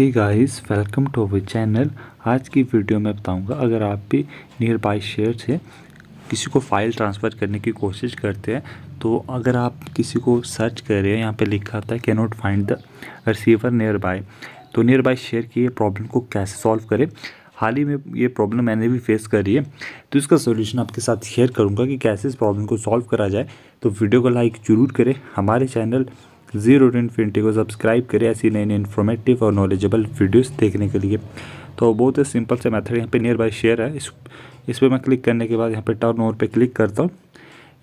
hey guys welcome to our channel आज की video में बताऊंगा अगर आप भी नियर बाई शेयर से किसी को फ़ाइल ट्रांसफ़र करने की कोशिश करते हैं तो अगर आप किसी को सर्च कर रहे हैं यहाँ पे लिखा था है can not find the receiver nearby तो नियर बाई शेयर की ये प्रॉब्लम को कैसे सॉल्व करें हाल ही में ये प्रॉब्लम मैंने भी फेस करी है तो इसका सोल्यूशन आपके साथ शेयर करूँगा कि कैसे इस प्रॉब्लम को सॉल्व करा जाए तो वीडियो को लाइक ज़रूर करें हमारे चैनल ज़ीरो टू इन्फिनिटी को सब्सक्राइब करें ऐसी नई नई इन्फॉर्मेटिव और नॉलेजेबल वीडियोस देखने के लिए तो बहुत ही सिंपल से मेथड यहाँ पे नियर बाय शेयर है इस इस पर मैं क्लिक करने के बाद यहाँ पे टर्न ओवर पे क्लिक करता हूँ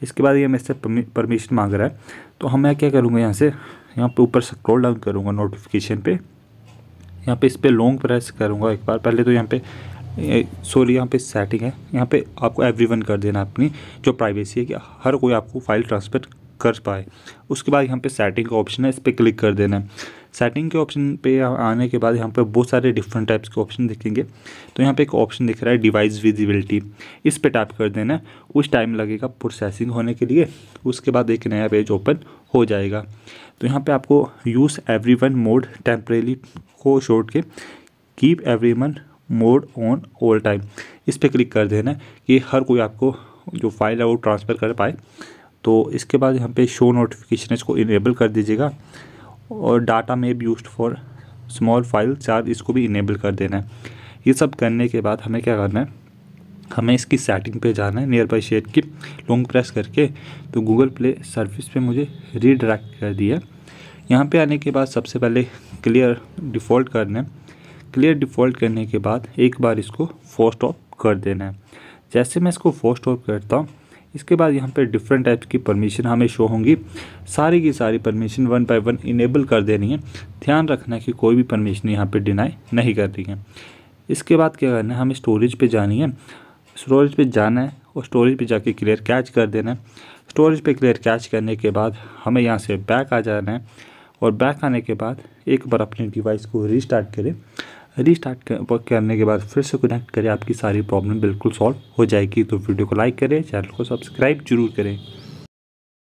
इसके बाद ये मेरे परमिशन मांग रहा है तो हम मैं क्या करूँगा यहाँ से यहाँ पर ऊपर स्क्रोल डाउन करूँगा नोटिफिकेशन पर यहाँ पर इस पर लॉन्ग प्रेस करूँगा एक बार पहले तो यहाँ पर सॉरी यहाँ पे सेटिंग है यहाँ पे आपको एवरीवन कर देना अपनी जो प्राइवेसी है कि हर कोई आपको फाइल ट्रांसफ़र कर पाए उसके बाद यहाँ पे सेटिंग का ऑप्शन है इस पर क्लिक कर देना है सेटिंग के ऑप्शन पे आने के बाद यहाँ पे बहुत सारे डिफरेंट टाइप्स के ऑप्शन दिखेंगे तो यहाँ पे एक ऑप्शन दिख रहा है डिवाइस विजिबिलिटी इस पे टैप कर देना उस टाइम लगेगा प्रोसेसिंग होने के लिए उसके बाद एक नया पेज ओपन हो जाएगा तो यहाँ पे आपको use everyone mode temporarily को छोड़ के keep everyone mode on all time इस पर क्लिक कर देना कि हर कोई आपको जो फाइल है वो ट्रांसफ़र कर पाए तो इसके बाद यहाँ पे शो नोटिफिकेशन इसको इनेबल कर दीजिएगा और डाटा में भी यूज फॉर स्मॉल फाइल चार इसको भी इनेबल कर देना है ये सब करने के बाद हमें क्या करना है हमें इसकी सेटिंग पे जाना है नियर बाई शेयर की लॉन्ग प्रेस करके तो गूगल प्ले सर्विस पे मुझे रीडायरेक्ट कर दिया यहाँ पे आने के बाद सबसे पहले क्लियर डिफ़ॉल्ट करना है क्लियर डिफ़ॉल्ट करने के बाद एक बार इसको फोस्ट ऑफ कर देना है जैसे मैं इसको फोस्ट ऑफ करता हूँ इसके बाद यहाँ पर डिफरेंट टाइप्स की परमिशन हमें शो होंगी सारी की सारी permission one by one enable कर देनी है ध्यान रखना कि कोई भी परमिशन यहाँ पर डिनाई नहीं कर रही है इसके बाद क्या करना है हमें स्टोरेज पे जानी है स्टोरेज पे जाना है और स्टोरेज पे जाके क्लियर कैच कर देना है स्टोरेज पे क्लियर कैच करने के बाद हमें यहाँ से बैक आ जाना है और बैक आने के बाद एक बार अपने डिवाइस को रिस्टार्ट करें रीस्टार्ट करने के बाद फिर से कनेक्ट करें आपकी सारी प्रॉब्लम बिल्कुल सॉल्व हो जाएगी तो वीडियो को लाइक करें चैनल को सब्सक्राइब जरूर करें